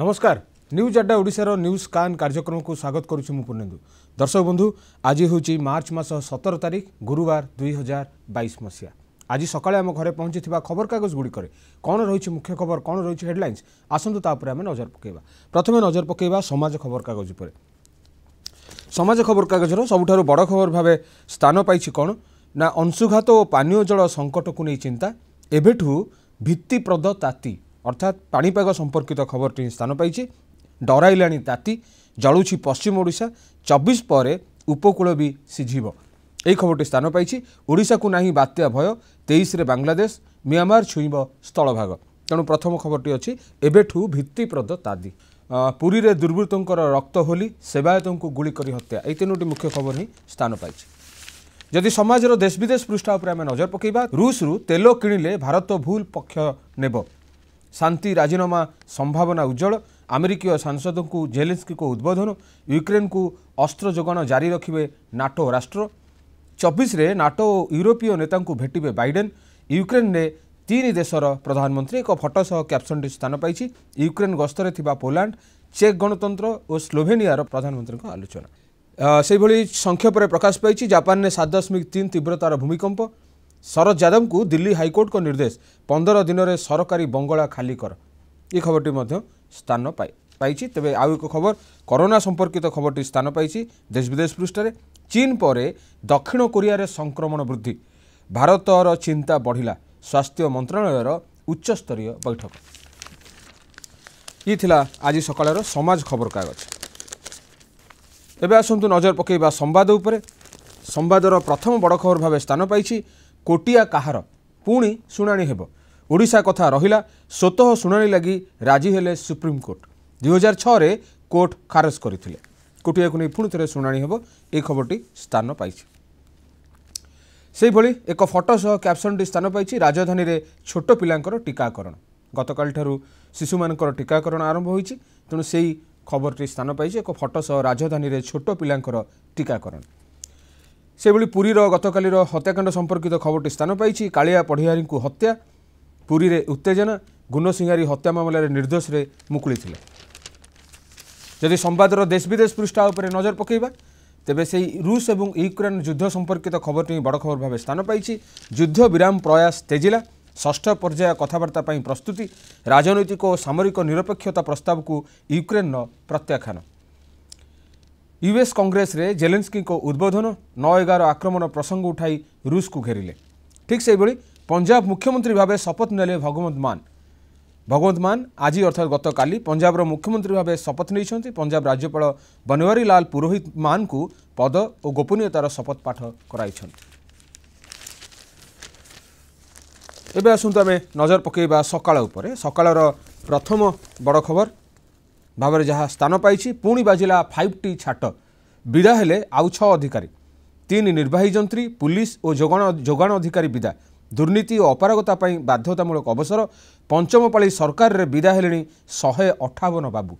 ନମସ୍କାର ନ୍ୟୁଜ୍ ଆଡ୍ଡା ଓଡ଼ିଶାର ନ୍ୟୁଜ୍ କାନ୍ କାର୍ଯ୍ୟକ୍ରମକୁ ସ୍ୱାଗତ କରୁଛି ମୁଁ ପୂର୍ଣ୍ଣେନ୍ଦୁ ଦର୍ଶକ ବନ୍ଧୁ ଆଜି ହେଉଛି ମାର୍ଚ୍ଚ ମାସ ସତର ତାରିଖ ଗୁରୁବାର ଦୁଇହଜାର ବାଇଶ ମସିହା ଆଜି ସକାଳେ ଆମ ଘରେ ପହଞ୍ଚିଥିବା ଖବରକାଗଜଗୁଡ଼ିକରେ କ'ଣ ରହିଛି ମୁଖ୍ୟ ଖବର କ'ଣ ରହିଛି ହେଡ଼ଲାଇନ୍ସ ଆସନ୍ତୁ ତା ଉପରେ ଆମେ ନଜର ପକାଇବା ପ୍ରଥମେ ନଜର ପକାଇବା ସମାଜ ଖବରକାଗଜ ଉପରେ ସମାଜ ଖବରକାଗଜର ସବୁଠାରୁ ବଡ଼ ଖବର ଭାବେ ସ୍ଥାନ ପାଇଛି କ'ଣ ନା ଅଂଶୁଘାତ ଓ ପାନୀୟ ଜଳ ସଙ୍କଟକୁ ନେଇ ଚିନ୍ତା ଏବେଠୁ ଭିତ୍ତିପ୍ରଦ ତାତି অর্থাৎ পাপাগ সম্পর্কিত খবরটি স্থান পাইছে ডরাইলা তাঁতি জলুছি পশ্চিম ওড়শা চব্বিশ পরে উপকূল বি সিঝিব এই খবরটি স্থান পাইছে ওড়শাকু না বাত্যা ভয় তেইশে বাংলাদেশ মিয়ামার ছুইঁব স্থলভাগ তেণু প্রথম খবরটি অছি এবেঠু ভিত্তিপ্রদ তাদি পুরীরে দুর্বৃত্তঙ্কর রক্ত হোলি সেবায়তঙ্কু গুলি করে হত্যা এই তিনোটি মুখ্য খবর হি স্থান পাইছে ଯଦି ସମାଜର ଦେଶ ବିଦେଶ ପୃଷ୍ଠା ଉପରେ ଆମେ ନଜର ପକାଇବା ରୁଷରୁ ତେଲ କିଣିଲେ ଭାରତ ଭୁଲ ପକ୍ଷ ନେବ ଶାନ୍ତି ରାଜିନାମା ସମ୍ଭାବନା ଉଜ୍ଜଳ ଆମେରିକୀୟ ସାଂସଦଙ୍କୁ ଜେଲେନ୍ସ୍କିଙ୍କ ଉଦ୍ବୋଧନ ୟୁକ୍ରେନ୍କୁ ଅସ୍ତ୍ର ଯୋଗାଣ ଜାରି ରଖିବେ ନାଟୋ ରାଷ୍ଟ୍ର ଚବିଶରେ ନାଟୋ ଓ ୟୁରୋପୀୟ ନେତାଙ୍କୁ ଭେଟିବେ ବାଇଡେନ୍ ୟୁକ୍ରେନ୍ରେ ତିନି ଦେଶର ପ୍ରଧାନମନ୍ତ୍ରୀ ଏକ ଫଟୋ ସହ କ୍ୟାପସନ୍ଟି ସ୍ଥାନ ପାଇଛି ୟୁକ୍ରେନ୍ ଗସ୍ତରେ ଥିବା ପୋଲାଣ୍ଡ ଚେକ୍ ଗଣତନ୍ତ୍ର ଓ ସ୍ଲୋଭେନିଆର ପ୍ରଧାନମନ୍ତ୍ରୀଙ୍କ ଆଲୋଚନା ସେହିଭଳି ସଂକ୍ଷେପରେ ପ୍ରକାଶ ପାଇଛି ଜାପାନରେ ସାତ ଦଶମିକ ତିନି ତୀବ୍ରତାର ଭୂମିକମ୍ପ ଶରତ ଯାଦବଙ୍କୁ ଦିଲ୍ଲୀ ହାଇକୋର୍ଟଙ୍କ ନିର୍ଦ୍ଦେଶ ପନ୍ଦର ଦିନରେ ସରକାରୀ ବଙ୍ଗଳା ଖାଲି କର ଏ ଖବରଟି ମଧ୍ୟ ସ୍ଥାନ ପାଇଛି ତେବେ ଆଉ ଏକ ଖବର କରୋନା ସମ୍ପର୍କିତ ଖବରଟି ସ୍ଥାନ ପାଇଛି ଦେଶବିଦେଶ ପୃଷ୍ଠାରେ ଚୀନ ପରେ ଦକ୍ଷିଣ କୋରିଆରେ ସଂକ୍ରମଣ ବୃଦ୍ଧି ଭାରତର ଚିନ୍ତା ବଢ଼ିଲା ସ୍ୱାସ୍ଥ୍ୟ ମନ୍ତ୍ରଣାଳୟର ଉଚ୍ଚସ୍ତରୀୟ ବୈଠକ ଇଏ ଥିଲା ଆଜି ସକାଳର ସମାଜ ଖବରକାଗଜ ଏବେ ଆସନ୍ତୁ ନଜର ପକାଇବା ସମ୍ବାଦ ଉପରେ ସମ୍ବାଦର ପ୍ରଥମ ବଡ଼ ଖବର ଭାବେ ସ୍ଥାନ ପାଇଛି କୋଟିଆ କାହାର ପୁଣି ଶୁଣାଣି ହେବ ଓଡ଼ିଶା କଥା ରହିଲା ସ୍ୱତଃ ଶୁଣାଣି ଲାଗି ରାଜି ହେଲେ ସୁପ୍ରିମକୋର୍ଟ ଦୁଇହଜାର ଛଅରେ କୋର୍ଟ ଖାରଜ କରିଥିଲେ କୋଟିଆକୁ ନେଇ ପୁଣି ଥରେ ଶୁଣାଣି ହେବ ଏହି ଖବରଟି ସ୍ଥାନ ପାଇଛି ସେହିଭଳି ଏକ ଫଟୋ ସହ କ୍ୟାପସନ୍ଟି ସ୍ଥାନ ପାଇଛି ରାଜଧାନୀରେ ଛୋଟ ପିଲାଙ୍କର ଟିକାକରଣ ଗତକାଲିଠାରୁ ଶିଶୁମାନଙ୍କର ଟିକାକରଣ ଆରମ୍ଭ ହୋଇଛି ତେଣୁ ସେହି ଖବରଟି ସ୍ଥାନ ପାଇଛି ଏକ ଫଟୋ ସହ ରାଜଧାନୀରେ ଛୋଟ ପିଲାଙ୍କର ଟିକାକରଣ ସେହିଭଳି ପୁରୀର ଗତକାଲିର ହତ୍ୟାକାଣ୍ଡ ସମ୍ପର୍କିତ ଖବରଟି ସ୍ଥାନ ପାଇଛି କାଳିଆ ପଢ଼ିହାରୀଙ୍କୁ ହତ୍ୟା ପୁରୀରେ ଉତ୍ତେଜନା ଗୁନସିଂହାରୀ ହତ୍ୟା ମାମଲାରେ ନିର୍ଦ୍ଦୋଷରେ ମୁକୁଳିଥିଲେ ଯଦି ସମ୍ବାଦର ଦେଶ ବିଦେଶ ପୃଷ୍ଠା ଉପରେ ନଜର ପକାଇବା ତେବେ ସେହି ରୁଷ ଏବଂ ୟୁକ୍ରେନ୍ ଯୁଦ୍ଧ ସମ୍ପର୍କିତ ଖବରଟି ବଡ଼ ଖବର ଭାବେ ସ୍ଥାନ ପାଇଛି ଯୁଦ୍ଧ ବିରାମ ପ୍ରୟାସ ତେଜିଲା ଷଷ୍ଠ ପର୍ଯ୍ୟାୟ କଥାବାର୍ତ୍ତା ପାଇଁ ପ୍ରସ୍ତୁତି ରାଜନୈତିକ ଓ ସାମରିକ ନିରପେକ୍ଷତା ପ୍ରସ୍ତାବକୁ ୟୁକ୍ରେନ୍ର ପ୍ରତ୍ୟାଖ୍ୟାନ ୟୁଏସ୍ କଂଗ୍ରେସରେ ଜେଲେନ୍ସ୍କିଙ୍କ ଉଦ୍ବୋଧନ ନଅ ଏଗାର ଆକ୍ରମଣ ପ୍ରସଙ୍ଗ ଉଠାଇ ରୁଷକୁ ଘେରିଲେ ଠିକ୍ ସେହିଭଳି ପଞ୍ଜାବ ମୁଖ୍ୟମନ୍ତ୍ରୀ ଭାବେ ଶପଥ ନେଲେ ଭଗବନ୍ତ ମାନ ଭଗବନ୍ତ ମାନ ଆଜି ଅର୍ଥାତ ଗତକାଲି ପଞ୍ଜାବର ମୁଖ୍ୟମନ୍ତ୍ରୀ ଭାବେ ଶପଥ ନେଇଛନ୍ତି ପଞ୍ଜାବ ରାଜ୍ୟପାଳ ବନୱାରୀଲାଲ ପୁରୋହିତ ମାନଙ୍କୁ ପଦ ଓ ଗୋପନୀୟତାର ଶପଥ ପାଠ କରାଇଛନ୍ତି ଏବେ ଆସନ୍ତୁ ଆମେ ନଜର ପକାଇବା ସକାଳ ଉପରେ ସକାଳର ପ୍ରଥମ ବଡ଼ ଖବର ଭାବରେ ଯାହା ସ୍ଥାନ ପାଇଛି ପୁଣି ବାଜିଲା ଫାଇଭ୍ ଟି ଛାଟ ବିଦା ହେଲେ ଆଉ ଛଅ ଅଧିକାରୀ ତିନି ନିର୍ବାହୀ ଯନ୍ତ୍ରୀ ପୁଲିସ୍ ଓ ଯୋଗାଣ ଯୋଗାଣ ଅଧିକାରୀ ବିଦା ଦୁର୍ନୀତି ଓ ଅପାରଗତା ପାଇଁ ବାଧ୍ୟତାମୂଳକ ଅବସର ପଞ୍ଚମ ପାଳି ସରକାରରେ ବିଦା ହେଲେଣି ଶହେ ଅଠାବନ ବାବୁ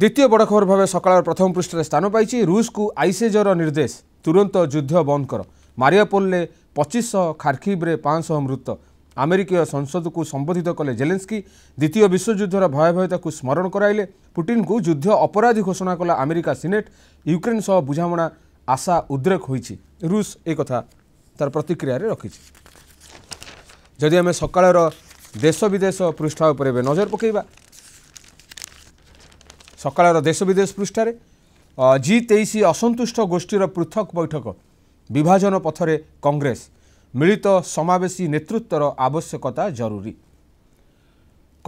ଦ୍ୱିତୀୟ ବଡ଼ ଖବର ଭାବେ ସକାଳର ପ୍ରଥମ ପୃଷ୍ଠାରେ ସ୍ଥାନ ପାଇଛି ରୁଷକୁ ଆଇସିଜେର ନିର୍ଦ୍ଦେଶ ତୁରନ୍ତ ଯୁଦ୍ଧ ବନ୍ଦ କର ମାରିଆପୋଲରେ ପଚିଶଶହ ଖାର୍କିବ୍ରେ ପାଞ୍ଚଶହ ମୃତ ଆମେରିକୀୟ ସଂସଦକୁ ସମ୍ବୋଧିତ କଲେ ଜେଲେନ୍ସ୍କି ଦ୍ୱିତୀୟ ବିଶ୍ୱଯୁଦ୍ଧର ଭୟାବହତାକୁ ସ୍ମରଣ କରାଇଲେ ପୁଟିନ୍ଙ୍କୁ ଯୁଦ୍ଧ ଅପରାଧୀ ଘୋଷଣା କଲା ଆମେରିକା ସିନେଟ୍ ୟୁକ୍ରେନ୍ ସହ ବୁଝାମଣା ଆଶା ଉଦ୍ରେକ ହୋଇଛି ରୁଷ ଏ କଥା ତା'ର ପ୍ରତିକ୍ରିୟାରେ ରଖିଛି ଯଦି ଆମେ ସକାଳର ଦେଶ ବିଦେଶ ପୃଷ୍ଠା ଉପରେ ଏବେ ନଜର ପକାଇବା ସକାଳର ଦେଶ ବିଦେଶ ପୃଷ୍ଠାରେ ଜି ତେଇଶ ଅସନ୍ତୁଷ୍ଟ ଗୋଷ୍ଠୀର ପୃଥକ ବୈଠକ ବିଭାଜନ ପଥରେ କଂଗ୍ରେସ ମିଳିତ ସମାବେଶୀ ନେତୃତ୍ୱର ଆବଶ୍ୟକତା ଜରୁରୀ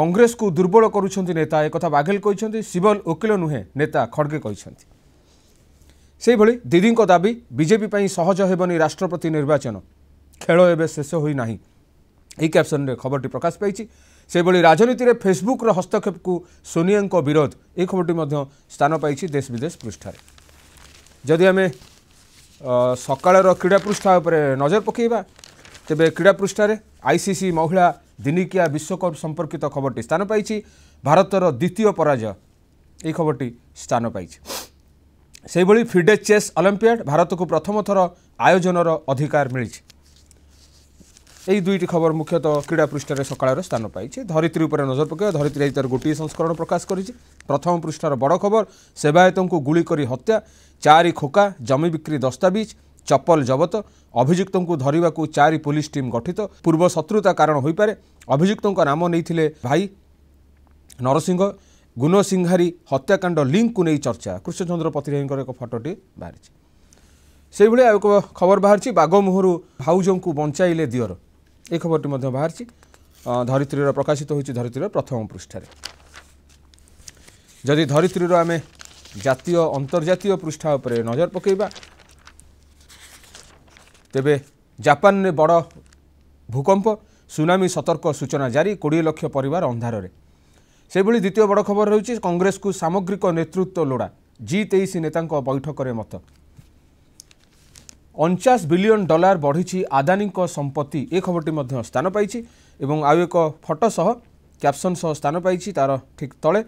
କଂଗ୍ରେସକୁ ଦୁର୍ବଳ କରୁଛନ୍ତି ନେତା ଏକଥା ବାଘେଲ କହିଛନ୍ତି ସିବଲ ଓକିଲ ନୁହେଁ ନେତା ଖଡ଼ଗେ କହିଛନ୍ତି ସେହିଭଳି ଦିଦିଙ୍କ ଦାବି ବିଜେପି ପାଇଁ ସହଜ ହେବନି ରାଷ୍ଟ୍ରପତି ନିର୍ବାଚନ ଖେଳ ଏବେ ଶେଷ ହୋଇନାହିଁ ଏହି କ୍ୟାପ୍ସନରେ ଖବରଟି ପ୍ରକାଶ ପାଇଛି ସେହିଭଳି ରାଜନୀତିରେ ଫେସବୁକ୍ର ହସ୍ତକ୍ଷେପକୁ ସୋନିଆଙ୍କ ବିରୋଧ ଏହି ଖବରଟି ମଧ୍ୟ ସ୍ଥାନ ପାଇଛି ଦେଶ ବିଦେଶ ପୃଷ୍ଠାରେ ଯଦି ଆମେ ସକାଳର କ୍ରୀଡ଼ା ପୃଷ୍ଠା ଉପରେ ନଜର ପକାଇବା ତେବେ କ୍ରୀଡ଼ା ପୃଷ୍ଠାରେ ଆଇସିସି ମହିଳା ଦିନିକିଆ ବିଶ୍ୱକପ୍ ସମ୍ପର୍କିତ ଖବରଟି ସ୍ଥାନ ପାଇଛି ଭାରତର ଦ୍ୱିତୀୟ ପରାଜୟ ଏହି ଖବରଟି ସ୍ଥାନ ପାଇଛି ସେହିଭଳି ଫିଡେ ଚେସ୍ ଅଲିମ୍ପିଆଡ଼ ଭାରତକୁ ପ୍ରଥମ ଥର ଆୟୋଜନର ଅଧିକାର ମିଳିଛି ଏହି ଦୁଇଟି ଖବର ମୁଖ୍ୟତଃ କ୍ରୀଡ଼ା ପୃଷ୍ଠାରେ ସକାଳର ସ୍ଥାନ ପାଇଛି ଧରିତ୍ରୀ ଉପରେ ନଜର ପକାଇବା ଧରିତ୍ରୀ ଆଜି ତାର ଗୋଟିଏ ସଂସ୍କରଣ ପ୍ରକାଶ କରିଛି ପ୍ରଥମ ପୃଷ୍ଠାର ବଡ଼ ଖବର ସେବାୟତଙ୍କୁ ଗୁଳି କରି ହତ୍ୟା ଚାରି ଖୋକା ଜମି ବିକ୍ରି ଦସ୍ତାବିଜ ଚପଲ ଜବତ ଅଭିଯୁକ୍ତଙ୍କୁ ଧରିବାକୁ ଚାରି ପୋଲିସ ଟିମ୍ ଗଠିତ ପୂର୍ବ ଶତ୍ରୁତା କାରଣ ହୋଇପାରେ ଅଭିଯୁକ୍ତଙ୍କ ନାମ ନେଇଥିଲେ ଭାଇ ନରସିଂହ ଗୁନ ସିଂହାରୀ ହତ୍ୟାକାଣ୍ଡ ଲିଙ୍କକୁ ନେଇ ଚର୍ଚ୍ଚା କୃଷ୍ଣଚନ୍ଦ୍ର ପତ୍ରିକାଙ୍କର ଏକ ଫଟୋଟି ବାହାରିଛି ସେହିଭଳି ଆଉ ଏକ ଖବର ବାହାରିଛି ବାଘ ମୁହଁରୁ ଭାଉଜଙ୍କୁ ବଞ୍ଚାଇଲେ ଦିଅର ଏ ଖବରଟି ମଧ୍ୟ ବାହାରିଛି ଧରିତ୍ରୀର ପ୍ରକାଶିତ ହୋଇଛି ଧରିତ୍ରୀର ପ୍ରଥମ ପୃଷ୍ଠାରେ ଯଦି ଧରିତ୍ରୀର ଆମେ ଜାତୀୟ ଅନ୍ତର୍ଜାତୀୟ ପୃଷ୍ଠା ଉପରେ ନଜର ପକାଇବା ତେବେ ଜାପାନରେ ବଡ଼ ଭୂକମ୍ପ ସୁନାମି ସତର୍କ ସୂଚନା ଜାରି କୋଡ଼ିଏ ଲକ୍ଷ ପରିବାର ଅନ୍ଧାରରେ ସେଭଳି ଦ୍ୱିତୀୟ ବଡ଼ ଖବର ହେଉଛି କଂଗ୍ରେସକୁ ସାମଗ୍ରିକ ନେତୃତ୍ୱ ଲୋଡ଼ା ଜି ତେଇଶ ନେତାଙ୍କ ବୈଠକରେ ମତ ଅଣଚାଶ ବିଲିଅନ୍ ଡଲାର ବଢ଼ିଛି ଆଦାନୀଙ୍କ ସମ୍ପତ୍ତି ଏ ଖବରଟି ମଧ୍ୟ ସ୍ଥାନ ପାଇଛି ଏବଂ ଆଉ ଏକ ଫଟୋ ସହ କ୍ୟାପସନ୍ ସହ ସ୍ଥାନ ପାଇଛି ତା'ର ଠିକ୍ ତଳେ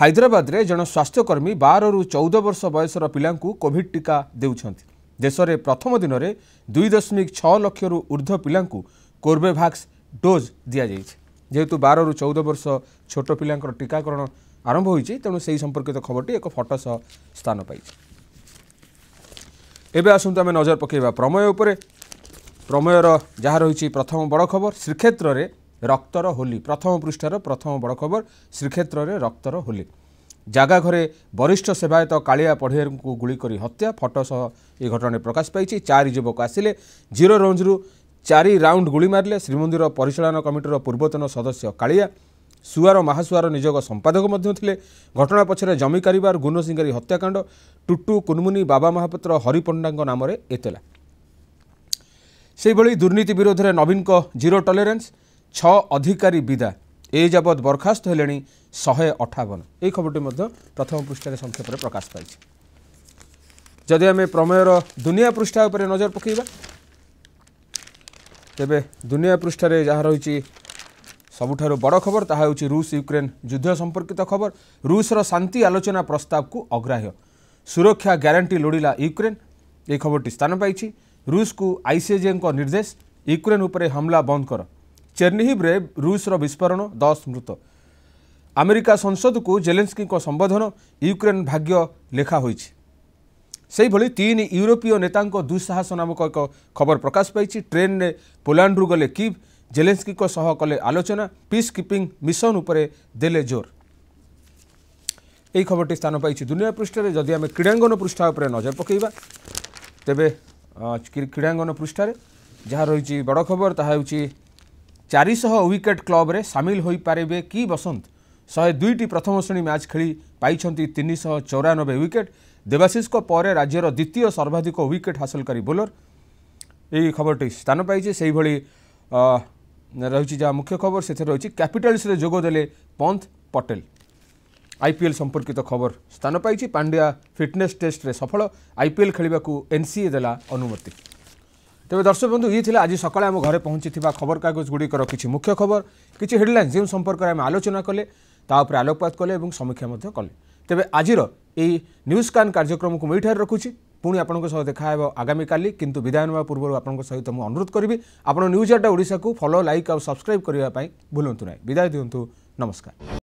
ହାଇଦ୍ରାବାଦରେ ଜଣେ ସ୍ୱାସ୍ଥ୍ୟକର୍ମୀ ବାରରୁ ଚଉଦ ବର୍ଷ ବୟସର ପିଲାଙ୍କୁ କୋଭିଡ୍ ଟିକା ଦେଉଛନ୍ତି ଦେଶରେ ପ୍ରଥମ ଦିନରେ ଦୁଇ ଦଶମିକ ଛଅ ଲକ୍ଷରୁ ଉର୍ଦ୍ଧ୍ୱ ପିଲାଙ୍କୁ କୋର୍ବେଭ୍ୟାକ୍ସ ଡୋଜ୍ ଦିଆଯାଇଛି ଯେହେତୁ ବାରରୁ ଚଉଦ ବର୍ଷ ଛୋଟ ପିଲାଙ୍କର ଟିକାକରଣ ଆରମ୍ଭ ହୋଇଛି ତେଣୁ ସେହି ସମ୍ପର୍କିତ ଖବରଟି ଏକ ଫଟୋ ସହ ସ୍ଥାନ ପାଇଛି ଏବେ ଆସନ୍ତୁ ଆମେ ନଜର ପକାଇବା ପ୍ରମେୟ ଉପରେ ପ୍ରମେୟର ଯାହା ରହିଛି ପ୍ରଥମ ବଡ଼ ଖବର ଶ୍ରୀକ୍ଷେତ୍ରରେ ରକ୍ତର ହୋଲି ପ୍ରଥମ ପୃଷ୍ଠାର ପ୍ରଥମ ବଡ଼ ଖବର ଶ୍ରୀକ୍ଷେତ୍ରରେ ରକ୍ତର ହୋଲି ଜାଗା ଘରେ ବରିଷ୍ଠ ସେବାୟତ କାଳିଆ ପଢ଼ିଆରଙ୍କୁ ଗୁଳି କରି ହତ୍ୟା ଫଟୋ ସହ ଏହି ଘଟଣାରେ ପ୍ରକାଶ ପାଇଛି ଚାରି ଯୁବକ ଆସିଲେ ଜିରୋ ରେଞ୍ଜରୁ ଚାରି ରାଉଣ୍ଡ ଗୁଳି ମାରିଲେ ଶ୍ରୀମନ୍ଦିର ପରିଚାଳନା କମିଟିର ପୂର୍ବତନ ସଦସ୍ୟ କାଳିଆ ସୁଆର ମାହାସୁଆର ନିଯୋଗ ସମ୍ପାଦକ ମଧ୍ୟ ଥିଲେ ଘଟଣା ପଛରେ ଜମି କାରବାର ଗୁନସିଙ୍ଗାରୀ ହତ୍ୟାକାଣ୍ଡ ଟୁଟୁ କୁନମୁନି ବାବା ମହାପାତ୍ର ହରିପଣ୍ଡାଙ୍କ ନାମରେ ଏତେଲା ସେହିଭଳି ଦୁର୍ନୀତି ବିରୋଧରେ ନବୀନଙ୍କ ଜିରୋ ଟଲେରାନ୍ସ ଛଅ ଅଧିକାରୀ ବିଦା ଏ ଯାବତ୍ ବରଖାସ୍ତ ହେଲେଣି ଶହେ ଅଠାବନ ଏହି ଖବରଟି ମଧ୍ୟ ପ୍ରଥମ ପୃଷ୍ଠାରେ ସଂକ୍ଷେପରେ ପ୍ରକାଶ ପାଇଛି ଯଦି ଆମେ ପ୍ରମେୟର ଦୁନିଆ ପୃଷ୍ଠା ଉପରେ ନଜର ପକାଇବା ତେବେ ଦୁନିଆ ପୃଷ୍ଠାରେ ଯାହା ରହିଛି ସବୁଠାରୁ ବଡ଼ ଖବର ତାହା ହେଉଛି ରୁଷ ୟୁକ୍ରେନ୍ ଯୁଦ୍ଧ ସମ୍ପର୍କିତ ଖବର ରୁଷର ଶାନ୍ତି ଆଲୋଚନା ପ୍ରସ୍ତାବକୁ ଅଗ୍ରାହ୍ୟ ସୁରକ୍ଷା ଗ୍ୟାରେଣ୍ଟି ଲୋଡ଼ିଲା ୟୁକ୍ରେନ୍ ଏହି ଖବରଟି ସ୍ଥାନ ପାଇଛି ରୁଷକୁ ଆଇସିଏଜେଙ୍କ ନିର୍ଦ୍ଦେଶ ୟୁକ୍ରେନ୍ ଉପରେ ହମଲା ବନ୍ଦ କର ଚେର୍ନିହିବ୍ରେ ରୁଷର ବିସ୍ଫୋରଣ ଦଶ ମୃତ ଆମେରିକା ସଂସଦକୁ ଜେଲେନ୍ସ୍କିଙ୍କ ସମ୍ବୋଧନ ୟୁକ୍ରେନ୍ ଭାଗ୍ୟ ଲେଖା ହୋଇଛି ସେହିଭଳି ତିନି ୟୁରୋପୀୟ ନେତାଙ୍କ ଦୁଃସାହସ ନାମକ ଏକ ଖବର ପ୍ରକାଶ ପାଇଛି ଟ୍ରେନ୍ରେ ପୋଲାଣ୍ଡରୁ ଗଲେ କିଭ୍ ଜେଲେନ୍ସ୍କିଙ୍କ ସହ କଲେ ଆଲୋଚନା ପିସ୍ କିପିଂ ମିଶନ ଉପରେ ଦେଲେ ଜୋର ଏହି ଖବରଟି ସ୍ଥାନ ପାଇଛି ଦୁନିଆ ପୃଷ୍ଠାରେ ଯଦି ଆମେ କ୍ରୀଡ଼ାଙ୍ଗନ ପୃଷ୍ଠା ଉପରେ ନଜର ପକାଇବା ତେବେ କ୍ରୀଡ଼ାଙ୍ଗନ ପୃଷ୍ଠାରେ ଯାହା ରହିଛି ବଡ଼ ଖବର ତାହା ହେଉଛି ଚାରିଶହ ୱିକେଟ୍ କ୍ଲବ୍ରେ ସାମିଲ ହୋଇପାରିବେ କି ବସନ୍ତ ଶହେ ଦୁଇଟି ପ୍ରଥମ ଶ୍ରେଣୀ ମ୍ୟାଚ୍ ଖେଳି ପାଇଛନ୍ତି ତିନିଶହ ଚଉରାନବେ ୱିକେଟ୍ ଦେବାଶିଷଙ୍କ ପରେ ରାଜ୍ୟର ଦ୍ୱିତୀୟ ସର୍ବାଧିକ ୱିକେଟ୍ ହାସଲକାରୀ ବୋଲର ଏହି ଖବରଟି ସ୍ଥାନ ପାଇଛି ସେହିଭଳି ରହିଛି ଯାହା ମୁଖ୍ୟ ଖବର ସେଥିରେ ରହିଛି କ୍ୟାପିଟାଲ୍ସରେ ଯୋଗଦେଲେ ପନ୍ଥ ପଟେଲ ଆଇପିଏଲ୍ ସମ୍ପର୍କିତ ଖବର ସ୍ଥାନ ପାଇଛି ପାଣ୍ଡ୍ୟା ଫିଟନେସ୍ ଟେଷ୍ଟରେ ସଫଳ ଆଇପିଏଲ୍ ଖେଳିବାକୁ ଏନ୍ସିଏ ଦେଲା ଅନୁମତି ତେବେ ଦର୍ଶକ ବନ୍ଧୁ ଇଏ ଥିଲା ଆଜି ସକାଳେ ଆମ ଘରେ ପହଞ୍ଚିଥିବା ଖବରକାଗଜଗୁଡ଼ିକର କିଛି ମୁଖ୍ୟ ଖବର କିଛି ହେଡ଼ଲାଇନ୍ ଯେଉଁ ସମ୍ପର୍କରେ ଆମେ ଆଲୋଚନା କଲେ ତା ଉପରେ ଆଲୋକପାତ କଲେ ଏବଂ ସମୀକ୍ଷା ମଧ୍ୟ କଲେ ତେବେ ଆଜିର এই নিউজ কান কার্যক্রমকে এইঠার রাখুছি ପୁଣି ଆପଣଙ୍କ ସହ ଦେଖା ହେବ ଆଗାମୀକାଲି କିନ୍ତୁ ବିଦାୟ ନେବା ପୂର୍ବରୁ ଆପଣଙ୍କ ସହିତ ମୁଁ ଅନୁରୋଧ କରିବି ଆପଣ ନ୍ୟୁଜ୍ ଆଟ୍ ଓଡ଼ିଶାକୁ ଫଲୋ ଲାଇକ୍ ଆଉ ସବସ୍କ୍ରାଇବ୍ କରିବା ପାଇଁ ଭୁଲନ୍ତୁ ନାହିଁ ବିଦାୟ ଦିଅନ୍ତୁ ନମସ୍କାର